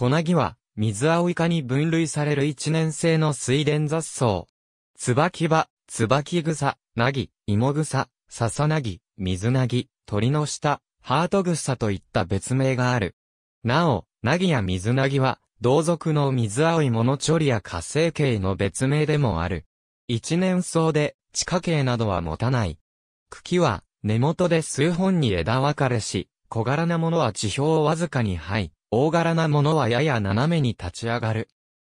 小なぎは、水青イカに分類される一年生の水田雑草。椿葉、椿草、なぎ、芋草、笹なぎ、水なぎ、鳥の下、ハート草といった別名がある。なお、なぎや水なぎは、同族の水青いモノチョリや火星系の別名でもある。一年草で、地下茎などは持たない。茎は、根元で数本に枝分かれし、小柄なものは地表をわずかに這大柄なものはやや斜めに立ち上がる。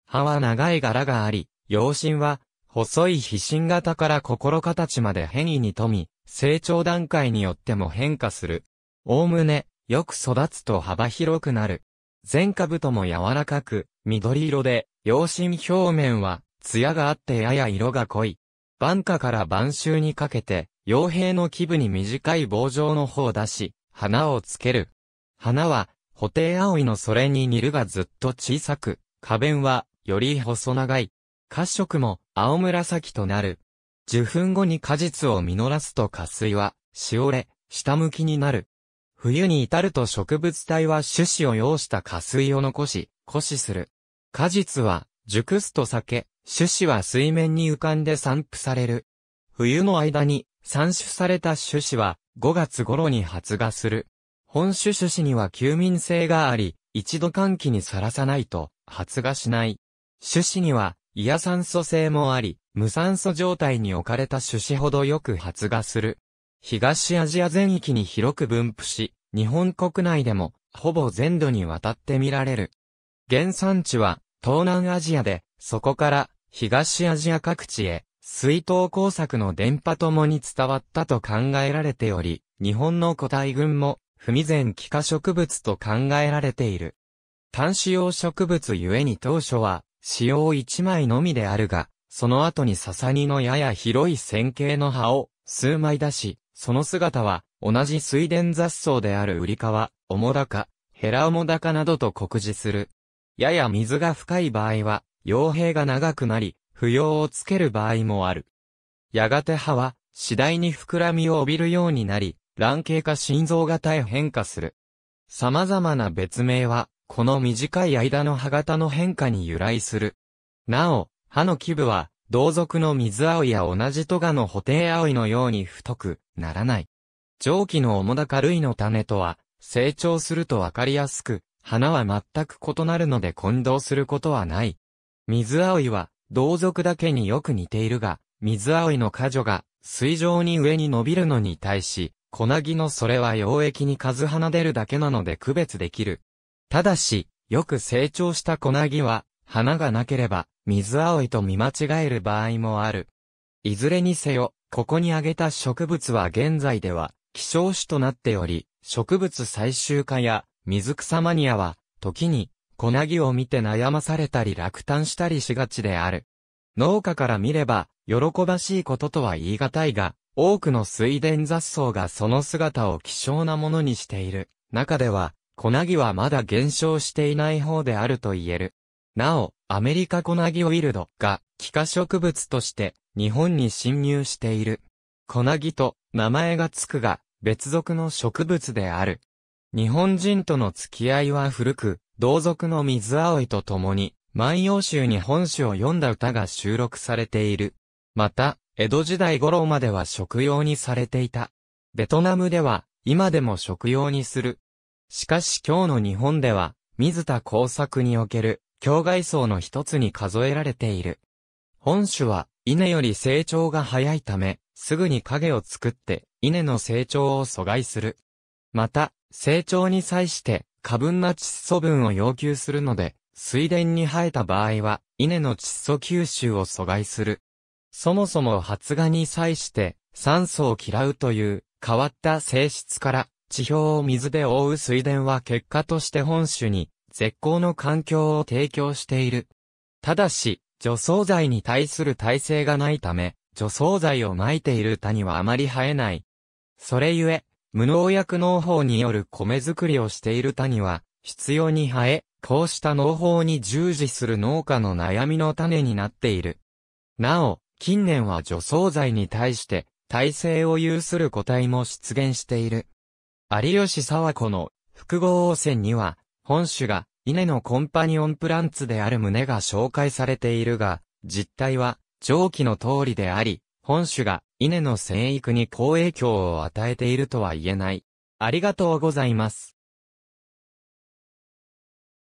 葉は長い柄があり、葉心は、細い皮心型から心形まで変異に富み、成長段階によっても変化する。おおむね、よく育つと幅広くなる。全株とも柔らかく、緑色で、葉心表面は、艶があってやや色が濃い。晩夏から晩秋にかけて、傭兵の基部に短い棒状の方を出し、花をつける。花は、布袋葵のそれに似るがずっと小さく、花弁は、より細長い。褐色も、青紫となる。受粉後に果実を実らすと花水は、しおれ、下向きになる。冬に至ると植物体は種子を要した花水を残し、枯死する。果実は、熟すとけ、種子は水面に浮かんで散布される。冬の間に、散出された種子は、5月頃に発芽する。本種種子には休眠性があり、一度寒気にさらさないと発芽しない。種子には、胃や酸素性もあり、無酸素状態に置かれた種子ほどよく発芽する。東アジア全域に広く分布し、日本国内でも、ほぼ全土にわたって見られる。原産地は、東南アジアで、そこから、東アジア各地へ、水筒工作の電波ともに伝わったと考えられており、日本の個体群も不み前気化植物と考えられている。単使用植物ゆえに当初は、使用1枚のみであるが、その後に笹にのやや広い線形の葉を数枚出し、その姿は同じ水田雑草であるウリカワ、オモダカ、ヘラオモダカなどと酷似する。やや水が深い場合は、傭兵が長くなり、不要をつける場合もある。やがて葉は次第に膨らみを帯びるようになり、卵形か心臓型へ変化する。様々な別名は、この短い間の歯型の変化に由来する。なお、歯の基部は、同族の水青いや同じトガの補定青いのように太くならない。蒸気の主だか類の種とは、成長するとわかりやすく、花は全く異なるので混同することはない。水青いは、同族だけによく似ているが、水青いの果女が、水上に上に伸びるのに対し、小薙のそれは溶液に数花出るだけなので区別できる。ただし、よく成長した小薙は、花がなければ、水青いと見間違える場合もある。いずれにせよ、ここに挙げた植物は現在では、希少種となっており、植物採集家や水草マニアは、時に、小薙を見て悩まされたり落胆したりしがちである。農家から見れば、喜ばしいこととは言い難いが、多くの水田雑草がその姿を希少なものにしている。中では、ナギはまだ減少していない方であると言える。なお、アメリカナギウィルドが、気化植物として、日本に侵入している。ナギと、名前がつくが、別属の植物である。日本人との付き合いは古く、同族の水葵と共に、万葉集に本詩を読んだ歌が収録されている。また、江戸時代頃までは食用にされていた。ベトナムでは、今でも食用にする。しかし今日の日本では、水田工作における、境外層の一つに数えられている。本種は、稲より成長が早いため、すぐに影を作って、稲の成長を阻害する。また、成長に際して、過分な窒素分を要求するので、水田に生えた場合は、稲の窒素吸収を阻害する。そもそも発芽に際して酸素を嫌うという変わった性質から地表を水で覆う水田は結果として本種に絶好の環境を提供している。ただし、除草剤に対する耐性がないため、除草剤を撒いている谷はあまり生えない。それゆえ、無農薬農法による米作りをしている谷は、必要に生え、こうした農法に従事する農家の悩みの種になっている。なお、近年は除草剤に対して耐性を有する個体も出現している。有吉沢子の複合汚染には、本種が稲のコンパニオンプランツである旨が紹介されているが、実態は上記の通りであり、本種が稲の生育に好影響を与えているとは言えない。ありがとうございます。